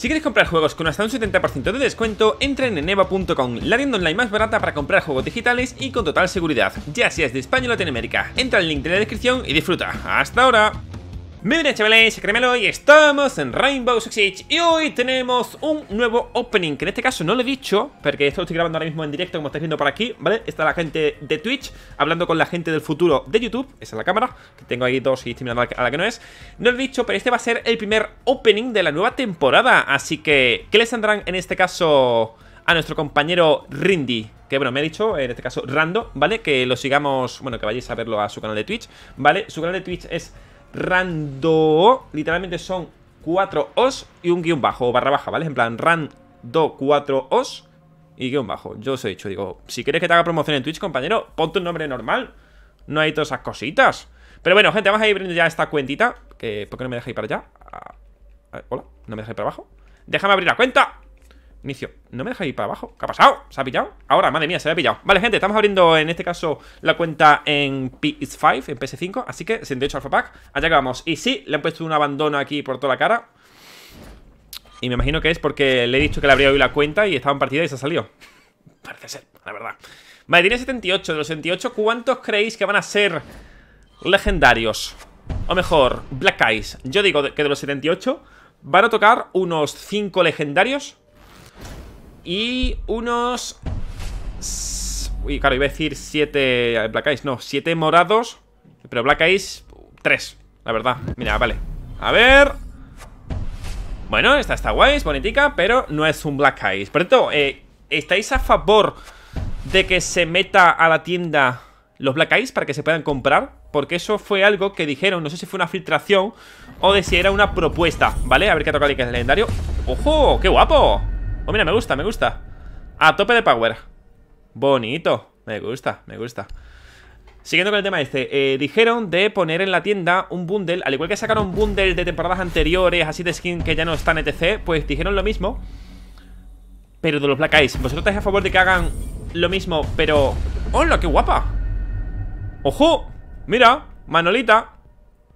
Si quieres comprar juegos con hasta un 70% de descuento, entra en neva.com, la tienda online más barata para comprar juegos digitales y con total seguridad, ya seas de España o Latinoamérica. Entra el link de la descripción y disfruta. ¡Hasta ahora! Muy bien chavales, créemelo y estamos en Rainbow Six Siege Y hoy tenemos un nuevo opening Que en este caso no lo he dicho Porque esto lo estoy grabando ahora mismo en directo como estáis viendo por aquí ¿Vale? Está la gente de Twitch Hablando con la gente del futuro de YouTube Esa es la cámara Que tengo ahí dos y estoy a la que no es No lo he dicho, pero este va a ser el primer opening de la nueva temporada Así que, ¿qué les tendrán en este caso a nuestro compañero Rindy? que bueno, me ha dicho, en este caso Rando, ¿vale? Que lo sigamos, bueno, que vayáis a verlo a su canal de Twitch, ¿vale? Su canal de Twitch es rando, literalmente son 4 os y un guión bajo, o barra baja, ¿vale? En plan, rando 4 os y guión bajo. Yo os he dicho, digo, si quieres que te haga promoción en Twitch, compañero, ponte un nombre normal. No hay todas esas cositas. Pero bueno, gente, vamos a ir abriendo ya esta cuentita. Que, ¿Por qué no me dejáis para allá? Ah, ah, hola, ¿no me dejáis para abajo? Déjame abrir la cuenta. Inicio. ¿No me deja ir para abajo? ¿Qué ha pasado? ¿Se ha pillado? Ahora, madre mía, se me ha pillado. Vale, gente, estamos abriendo en este caso la cuenta en PS5, en PS5. Así que, 78 Alpha Pack. Allá acabamos vamos. Y sí, le han puesto un abandono aquí por toda la cara. Y me imagino que es porque le he dicho que le habría hoy la cuenta y estaba en partida y se ha salido. Parece ser, la verdad. Vale, tiene 78. De los 78, ¿cuántos creéis que van a ser legendarios? O mejor, Black Eyes. Yo digo que de los 78 van a tocar unos 5 legendarios y unos... Uy, claro, iba a decir siete eh, Black Eyes, no, siete morados Pero Black Eyes, tres La verdad, mira, vale A ver... Bueno, esta está guay, es bonitica, pero no es un Black Eyes Por cierto, eh, ¿estáis a favor de que se meta a la tienda los Black Eyes para que se puedan comprar? Porque eso fue algo que dijeron, no sé si fue una filtración o de si era una propuesta, ¿vale? A ver qué ha tocado el legendario ¡Ojo! ¡Qué guapo! Oh, mira, me gusta, me gusta A tope de power Bonito, me gusta, me gusta Siguiendo con el tema este, eh, dijeron de poner en la tienda un bundle, al igual que sacaron un bundle de temporadas anteriores, así de skin que ya no están, etc., pues dijeron lo mismo, pero de los Black Eyes. ¿Vosotros estáis a favor de que hagan lo mismo, pero... ¡Hola, qué guapa! ¡Ojo! Mira, Manolita.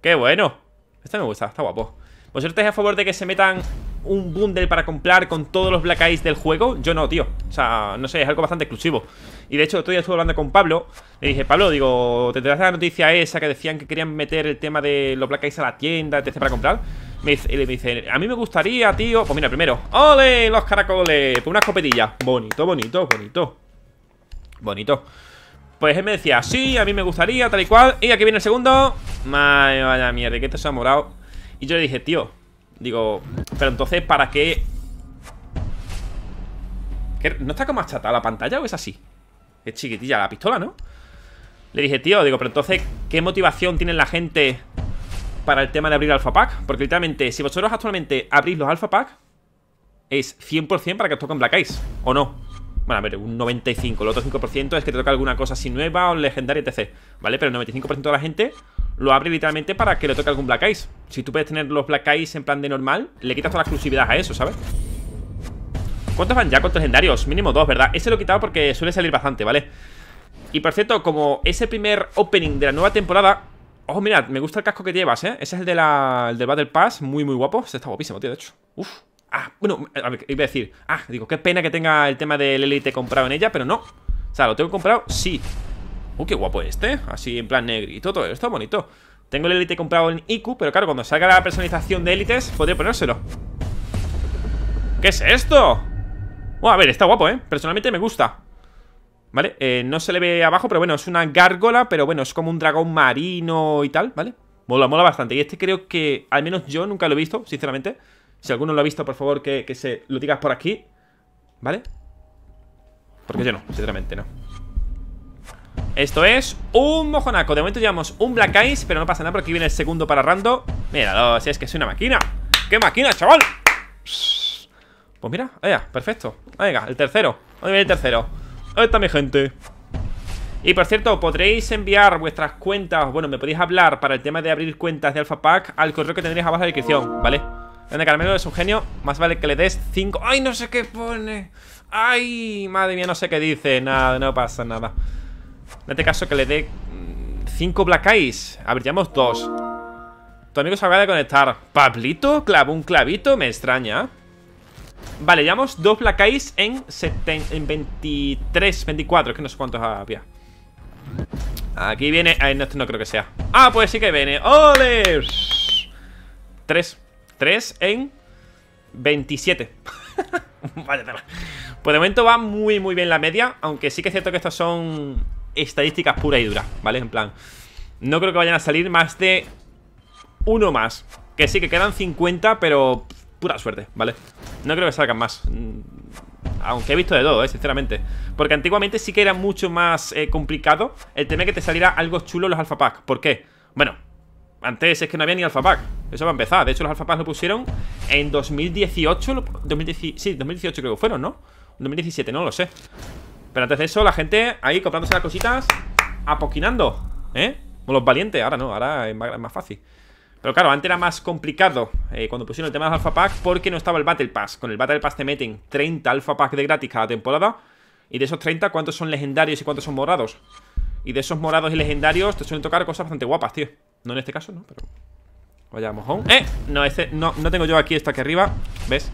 ¡Qué bueno! Esta me gusta, está guapo. ¿Vosotros estáis a favor de que se metan un bundle para comprar con todos los Black Eyes del juego, yo no, tío. O sea, no sé, es algo bastante exclusivo. Y de hecho, otro día estuve hablando con Pablo. Le dije, Pablo, digo, ¿te das la noticia esa que decían que querían meter el tema de los Black Eyes a la tienda, etc. para comprar? Me dice, a mí me gustaría, tío. Pues mira, primero, ¡ole! Los caracoles, pues una escopetilla. Bonito, bonito, bonito. Bonito. Pues él me decía, sí, a mí me gustaría, tal y cual. Y aquí viene el segundo. Madre, mía, mierda, que te se ha morado. Y yo le dije, tío, Digo, pero entonces, ¿para qué? ¿No está como achata la pantalla o es así? Es chiquitilla la pistola, ¿no? Le dije, tío, digo, pero entonces, ¿qué motivación tiene la gente para el tema de abrir Alpha Pack? Porque literalmente, si vosotros actualmente abrís los Alpha Pack, es 100% para que os toquen Black Eyes, ¿o no? Bueno, a ver, un 95, el otro 5% es que te toca alguna cosa así nueva o legendaria, etc. ¿Vale? Pero el 95% de la gente lo abre literalmente para que le toque algún Black Eyes Si tú puedes tener los Black Eyes en plan de normal Le quitas toda la exclusividad a eso, ¿sabes? ¿Cuántos van ya? ¿Cuántos legendarios? Mínimo dos, ¿verdad? Ese lo he quitado porque suele salir bastante, ¿vale? Y por cierto, como ese primer opening de la nueva temporada Ojo, mirad, me gusta el casco que llevas, ¿eh? Ese es el, de la, el del Battle Pass, muy, muy guapo Este está guapísimo, tío, de hecho Uf Ah, bueno, a ver, iba a decir Ah, digo, qué pena que tenga el tema del Elite comprado en ella Pero no, o sea, ¿lo tengo comprado? Sí Uh, qué guapo este, así en plan negro y Todo esto, bonito Tengo el élite comprado en IQ, pero claro, cuando salga la personalización de élites Podría ponérselo ¿Qué es esto? a ver, está guapo, ¿eh? Personalmente me gusta ¿Vale? Eh, no se le ve abajo, pero bueno, es una gárgola Pero bueno, es como un dragón marino y tal, ¿vale? Mola, mola bastante Y este creo que, al menos yo nunca lo he visto, sinceramente Si alguno lo ha visto, por favor, que, que se lo digas por aquí ¿Vale? Porque yo no, sinceramente no esto es un mojonaco De momento llevamos un Black Ice, pero no pasa nada Porque aquí viene el segundo para Rando Míralo, si es que es una máquina ¡Qué máquina, chaval! Pues mira, allá, perfecto Venga, el tercero ¿Dónde viene el tercero? Ahí está mi gente y por cierto, podréis enviar vuestras cuentas Bueno, me podéis hablar para el tema de abrir cuentas de Alpha Pack Al correo que tendréis abajo en la descripción, ¿vale? Donde Carmelo es un genio Más vale que le des 5 ¡Ay, no sé qué pone! ¡Ay! Madre mía, no sé qué dice Nada, no pasa nada Date caso que le dé 5 mm, Black Eyes. A ver, llevamos 2. Tu amigo se acaba de conectar. ¿Pablito? clavo un clavito? Me extraña. Vale, llevamos dos Black Eyes en, en 23, 24. Es que no sé cuántos había. Aquí viene... Ay, eh, este no, creo que sea. Ah, pues sí que viene. ¡Ole! 3. 3 en 27. vale, Pues de momento va muy, muy bien la media. Aunque sí que es cierto que estos son estadísticas pura y duras, ¿vale? En plan, no creo que vayan a salir más de uno más Que sí, que quedan 50, pero pura suerte, ¿vale? No creo que salgan más mm, aunque he visto de todo, eh, sinceramente Porque antiguamente sí que era mucho más eh, complicado El tema que te saliera algo chulo los alfa Packs. ¿Por qué? Bueno, antes es que no había ni alfa pack Eso va a empezar De hecho los Alpha lo pusieron en 2018 2018 Sí, 2018 creo que fueron, ¿no? 2017, no lo sé pero antes de eso, la gente ahí comprándose las cositas, apoquinando, ¿eh? los valientes, ahora no, ahora es más, fácil. Pero claro, antes era más complicado eh, cuando pusieron el tema los Alpha Pack porque no estaba el Battle Pass. Con el Battle Pass te meten 30 Alpha Pack de gratis cada temporada. Y de esos 30, ¿cuántos son legendarios y cuántos son morados? Y de esos morados y legendarios te suelen tocar cosas bastante guapas, tío. No en este caso, ¿no? Pero... Vaya mojón. ¡Eh! No, este, No, tengo yo aquí Esta que arriba. ¿Ves?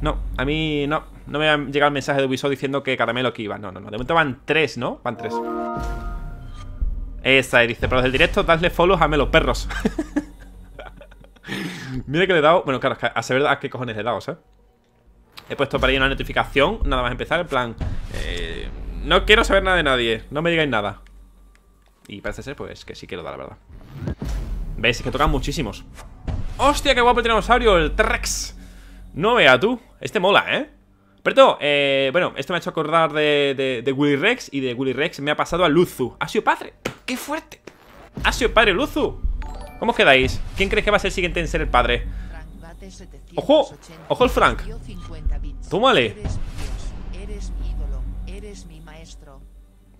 No, a mí no. No me ha llegado el mensaje de Ubisoft diciendo que caramelo que iba. No, no, no. De momento van tres, ¿no? Van tres. Esa, dice, pero del directo, dadle follow a los perros. Mira que le he dado. Bueno, claro, a saber a qué cojones le he dado, ¿sabes? He puesto para ahí una notificación, nada más empezar, en plan. Eh, no quiero saber nada de nadie, no me digáis nada. Y parece ser, pues, que sí quiero dar, la verdad. veis Es que tocan muchísimos. ¡Hostia, qué guapo el dinosaurio! El T-Rex. No vea tú. Este mola, ¿eh? Pero, eh, bueno, esto me ha hecho acordar de, de, Willy Rex y de Willy Rex me ha pasado a Luzu. Ha sido padre. ¡Qué fuerte! Ha sido padre Luzu. ¿Cómo quedáis? ¿Quién crees que va a ser el siguiente en ser el padre? ¡Ojo! ¡Ojo el Frank! ¡Tómale!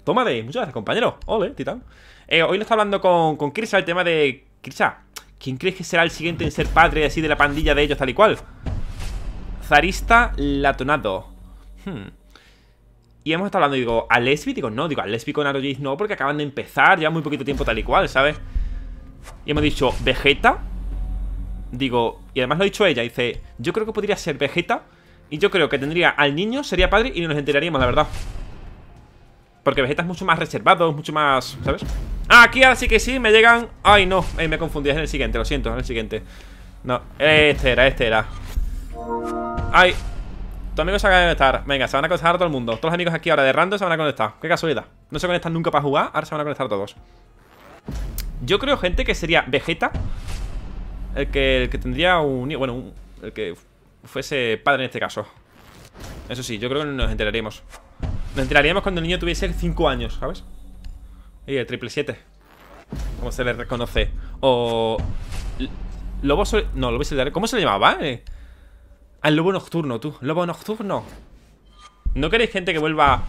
Tómale, muchas gracias, compañero. Ole, titán. Eh, hoy nos está hablando con, con el tema de. Krisa, ¿quién crees que será el siguiente en ser padre así de la pandilla de ellos, tal y cual? zarista latonado. Hmm. Y hemos estado hablando, digo, ¿a Lesbi? Digo, no, digo, a Lesbi con Arojis no, porque acaban de empezar, ya muy poquito tiempo tal y cual, ¿sabes? Y hemos dicho, ¿Vegeta? Digo, y además lo ha dicho ella, dice, yo creo que podría ser Vegeta, y yo creo que tendría al niño, sería padre, y nos enteraríamos, la verdad. Porque Vegeta es mucho más reservado, es mucho más, ¿sabes? Ah, aquí así que sí, me llegan... Ay, no, Me eh, me confundí, es en el siguiente, lo siento, en el siguiente. No, este era, este era. ¡Ay! Tu amigo se acaba a conectar. Venga, se van a conectar a todo el mundo. Todos los amigos aquí ahora de random se van a conectar. Qué casualidad. No se conectan nunca para jugar, ahora se van a conectar todos. Yo creo, gente, que sería Vegeta. El que, tendría un. Bueno, el que fuese padre en este caso. Eso sí, yo creo que nos enteraríamos. Nos enteraríamos cuando el niño tuviese 5 años, ¿sabes? Y el triple 7. cómo se le reconoce. O. Lobo sol... No, lobo a ¿Cómo se le llamaba? Eh? Al ah, lobo nocturno, tú. Lobo nocturno. ¿No queréis gente que vuelva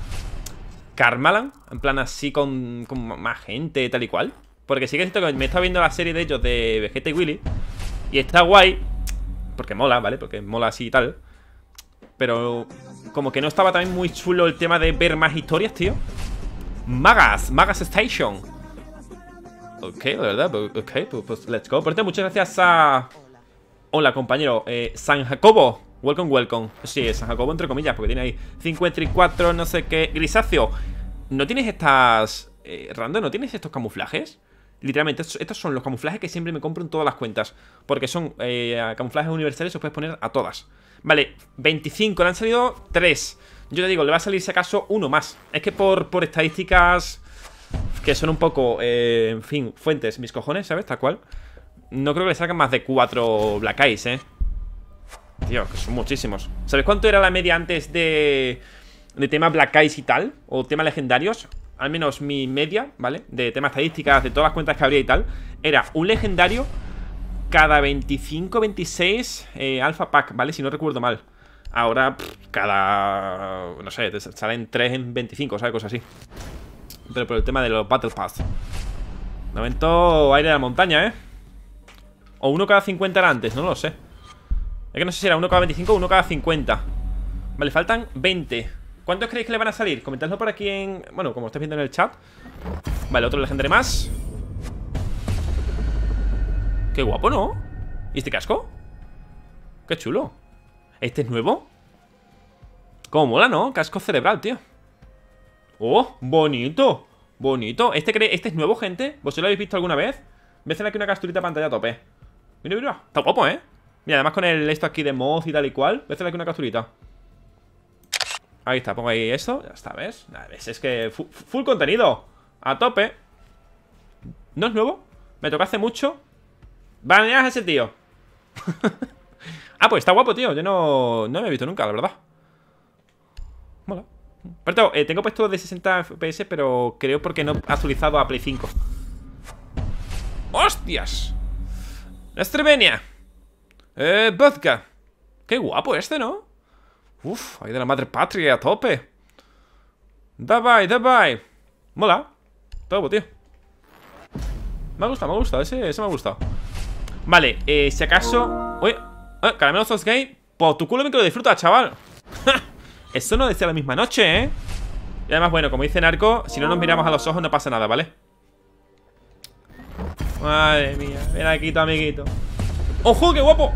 Carmalan? En plan así con, más gente, tal y cual. Porque sí que siento que me está viendo la serie de ellos de Vegeta y Willy. Y está guay. Porque mola, ¿vale? Porque mola así y tal. Pero como que no estaba también muy chulo el tema de ver más historias, tío. Magas, Magas Station. Ok, la verdad, pues, ok, pues, pues, let's go. Por cierto, muchas gracias a... Hola, compañero. Eh, San Jacobo. Welcome, welcome. Sí, San Jacobo, entre comillas, porque tiene ahí 54, no sé qué. Grisáceo, ¿no tienes estas. Eh, random, ¿no tienes estos camuflajes? Literalmente, estos, son los camuflajes que siempre me compro en todas las cuentas. Porque son eh, camuflajes universales, los puedes poner a todas. Vale, 25, le han salido 3. Yo te digo, le va a salir si acaso uno más. Es que por, estadísticas que son un poco, eh, en fin, fuentes, mis cojones, ¿sabes? Tal cual. No creo que le salgan más de 4 Black Eyes, ¿eh? Tío, que son muchísimos ¿Sabes cuánto era la media antes de... De tema Black Eyes y tal? O tema legendarios Al menos mi media, ¿vale? De temas estadísticas, de todas las cuentas que habría y tal Era un legendario cada 25, 26 eh, Alpha Pack, ¿vale? Si no recuerdo mal Ahora, cada... No sé, salen 3 en 25, ¿sabes? Cosas así Pero por el tema de los Battle Pass De momento, aire de la montaña, ¿eh? O uno cada 50 era antes, no lo sé es que no sé si era uno cada 25 o uno cada 50 Vale, faltan 20 ¿Cuántos creéis que le van a salir? Comentadlo por aquí en... Bueno, como estáis viendo en el chat Vale, otro legendario más Qué guapo, ¿no? ¿Y este casco? Qué chulo ¿Este es nuevo? Como mola, ¿no? Casco cerebral, tío ¡Oh! ¡Bonito! ¡Bonito! ¿Este, ¿Este es nuevo, gente? ¿Vosotros lo habéis visto alguna vez? Voy aquí una casturita pantalla a tope Mira, mira, está guapo, ¿eh? Mira, además con el esto aquí de mod y tal y cual Voy a hacerle aquí una capturita Ahí está, pongo ahí eso ya está, ¿ves? ¿ves? Es que full, contenido A tope ¿No es nuevo? Me toca hace mucho Baneas ese tío Ah, pues está guapo, tío Yo no, no me he visto nunca, la verdad Mola eh, tengo puesto de 60 FPS Pero creo porque no ha actualizado a Play 5 ¡Hostias! ¡Estrevenia! ¡Eh, ¡Qué guapo este, ¿no? Uf, ahí de la madre patria a tope. da bye, Mola. Todo, tío. Me gustado, me gusta. Ese, ese me ha gustado. Vale, eh, si acaso. Oye, eh, ¡Caramelo sos gay. Por tu culo me que lo disfruta, chaval. Eso no decía la misma noche, ¿eh? Y además, bueno, como dice Narco, si no nos miramos a los ojos no pasa nada, ¿vale? Madre mía, ven aquí tu amiguito ¡Ojo, qué guapo!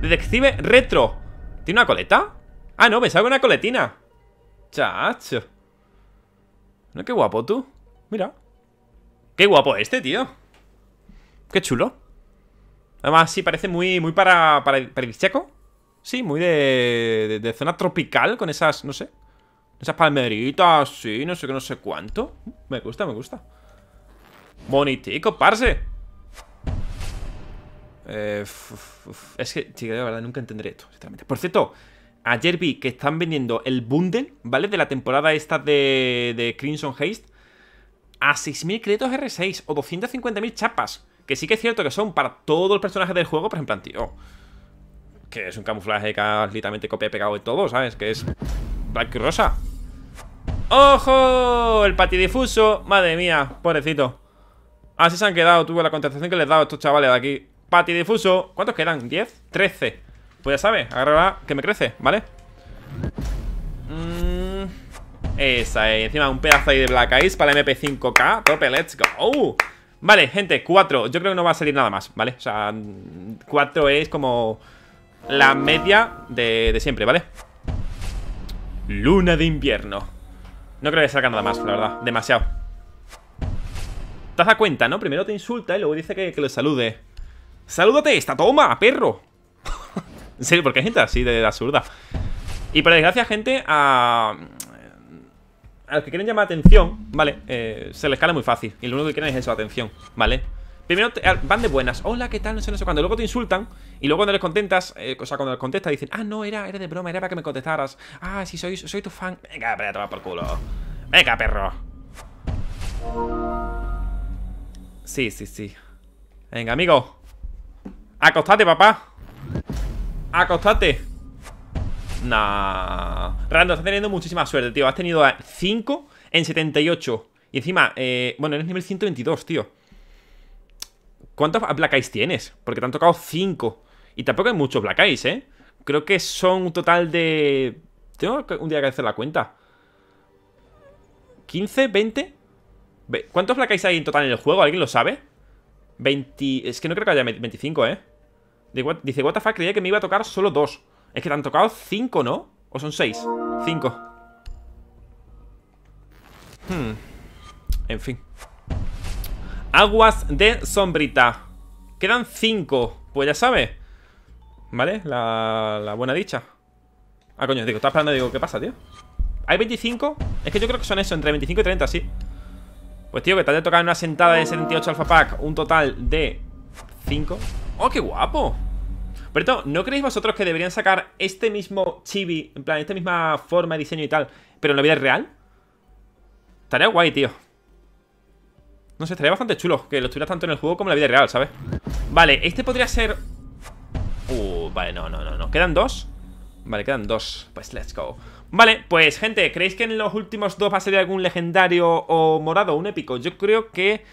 Detective retro ¿Tiene una coleta? Ah, no, me sale una coletina Chacho No, qué guapo tú Mira Qué guapo este, tío Qué chulo Además, sí, parece muy, muy para, para, el checo Sí, muy de, de, zona tropical Con esas, no sé Esas palmeritas, sí, no sé qué, no sé cuánto Me gusta, me gusta Bonitico, parce eh, es que, chica, la verdad, nunca entenderé esto, Por cierto, ayer vi que están vendiendo el bundle, ¿vale? De la temporada esta de, Crimson Haste a 6.000 créditos R6 o 250.000 chapas. Que sí que es cierto que son para todos los personajes del juego, por ejemplo, tío. Que es un camuflaje que has literalmente copia y pegado de todo, ¿sabes? Que es Black Rosa. ¡Ojo! El patidifuso. Madre mía, pobrecito. Así se han quedado, tuve la contestación que les he dado a estos chavales de aquí. Pati difuso ¿Cuántos quedan? ¿10? 13. Pues ya sabes, agarra que me crece, ¿vale? Mm, esa, eh, encima un pedazo ahí de Black Ice para el MP5K. Tope, let's go. Vale, gente, 4. Yo creo que no va a salir nada más, ¿vale? O sea, 4 es como la media de, siempre, ¿vale? Luna de invierno. No creo que salga nada más, la verdad. Demasiado. Te das cuenta, ¿no? Primero te insulta y luego dice que, que salude. ¡Salúdate! ¡Esta toma, perro! en serio, porque hay gente así de absurda. Y por desgracia, gente, a... A los que quieren llamar atención, ¿vale? Eh, se les cala muy fácil. Y lo único que quieren es eso, atención, ¿vale? Primero ah, van de buenas, hola, ¿qué tal? No sé, no sé cuándo. Luego te insultan y luego cuando les contentas, eh, o sea, cuando les contestas, dicen, ah, no, era, era de broma, era para que me contestaras. Ah, sí, soy, soy tu fan. Venga, para tomar por culo. Venga, perro. Sí, sí, sí. Venga, amigo. Acostate, papá Acostate Nah Rando, estás teniendo muchísima suerte, tío Has tenido 5 en 78 Y encima, eh, bueno, eres nivel 122, tío ¿Cuántos Black Eyes tienes? Porque te han tocado 5 Y tampoco hay muchos Black Eyes, ¿eh? Creo que son un total de... Tengo un día que hacer la cuenta 15, 20 ¿Cuántos Black Eyes hay en total en el juego? ¿Alguien lo sabe? 20... Es que no creo que haya 25, ¿eh? Dice, what the fuck, creía que me iba a tocar solo dos. Es que te han tocado cinco, ¿no? ¿O son seis? Cinco. Hmm. En fin. Aguas de sombrita. Quedan cinco. Pues ya sabes. ¿Vale? La, buena dicha. Ah, coño, digo, estaba esperando, digo, ¿qué pasa, tío? ¿Hay 25? Es que yo creo que son eso, entre 25 y 30, sí. Pues tío, que te de tocado en una sentada de 78 alfa pack un total de 5. ¡Oh, qué guapo! Pero ¿no creéis vosotros que deberían sacar este mismo chibi, en plan, esta misma forma de diseño y tal, pero en la vida real? Estaría guay, tío. No sé, estaría bastante chulo que lo estuvieras tanto en el juego como en la vida real, ¿sabes? Vale, este podría ser... Uh, vale, no, no, no, no. ¿Quedan dos? Vale, quedan dos. Pues let's go. Vale, pues gente, ¿creéis que en los últimos dos va a salir algún legendario o morado o un épico? Yo creo que...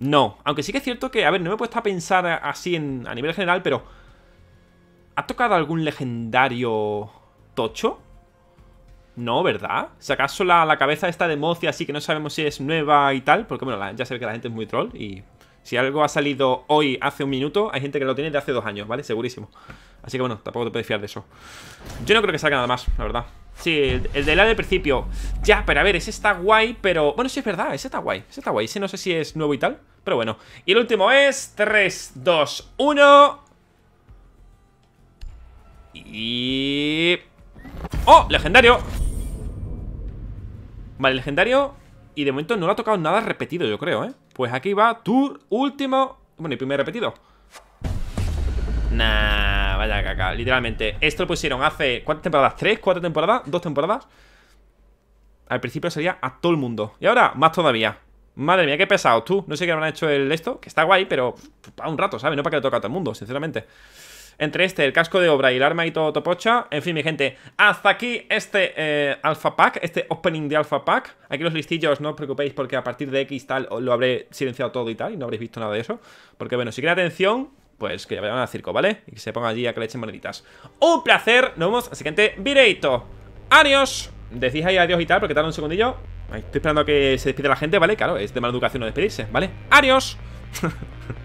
No, aunque sí que es cierto que, a ver, no me he puesto a pensar así en, a nivel general, pero... ¿Ha tocado algún legendario tocho? No, ¿verdad? Si acaso la, la cabeza está de Mocia, así que no sabemos si es nueva y tal, porque bueno, ya sé que la gente es muy troll y si algo ha salido hoy hace un minuto, hay gente que lo tiene de hace dos años, ¿vale? Segurísimo. Así que bueno, tampoco te puedes fiar de eso Yo no creo que salga nada más, la verdad Sí, el de la del principio Ya, pero a ver, ese está guay, pero... Bueno, sí es verdad, ese está guay, ese está guay Ese no sé si es nuevo y tal, pero bueno Y el último es 3, 2, 1 Y... ¡Oh! Legendario Vale, legendario Y de momento no le ha tocado nada repetido, yo creo, ¿eh? Pues aquí va tu último... Bueno, y primer repetido Nah vaya caca Literalmente, esto lo pusieron hace... ¿Cuántas temporadas? ¿Tres? ¿Cuatro temporadas? ¿Dos temporadas? Al principio sería a todo el mundo Y ahora, más todavía Madre mía, qué pesado, tú No sé qué habrán hecho el esto Que está guay, pero... Para un rato, ¿sabes? No para que le toque a todo el mundo, sinceramente entre este, el casco de obra y el arma y todo topocha. En fin, mi gente, hasta aquí este eh, Alpha Pack, este opening de Alpha Pack. Aquí los listillos, no os preocupéis porque a partir de X tal lo habré silenciado todo y tal y no habréis visto nada de eso. Porque bueno, si queréis atención, pues que vayan al circo, ¿vale? Y que se pongan allí a que le echen moneditas. ¡Un placer! Nos vemos al siguiente videito. ¡Arios! Decís ahí adiós y tal, porque tarda un segundillo. estoy esperando a que se despida la gente, ¿vale? Claro, es de mala educación no despedirse, ¿vale? ¡Adiós!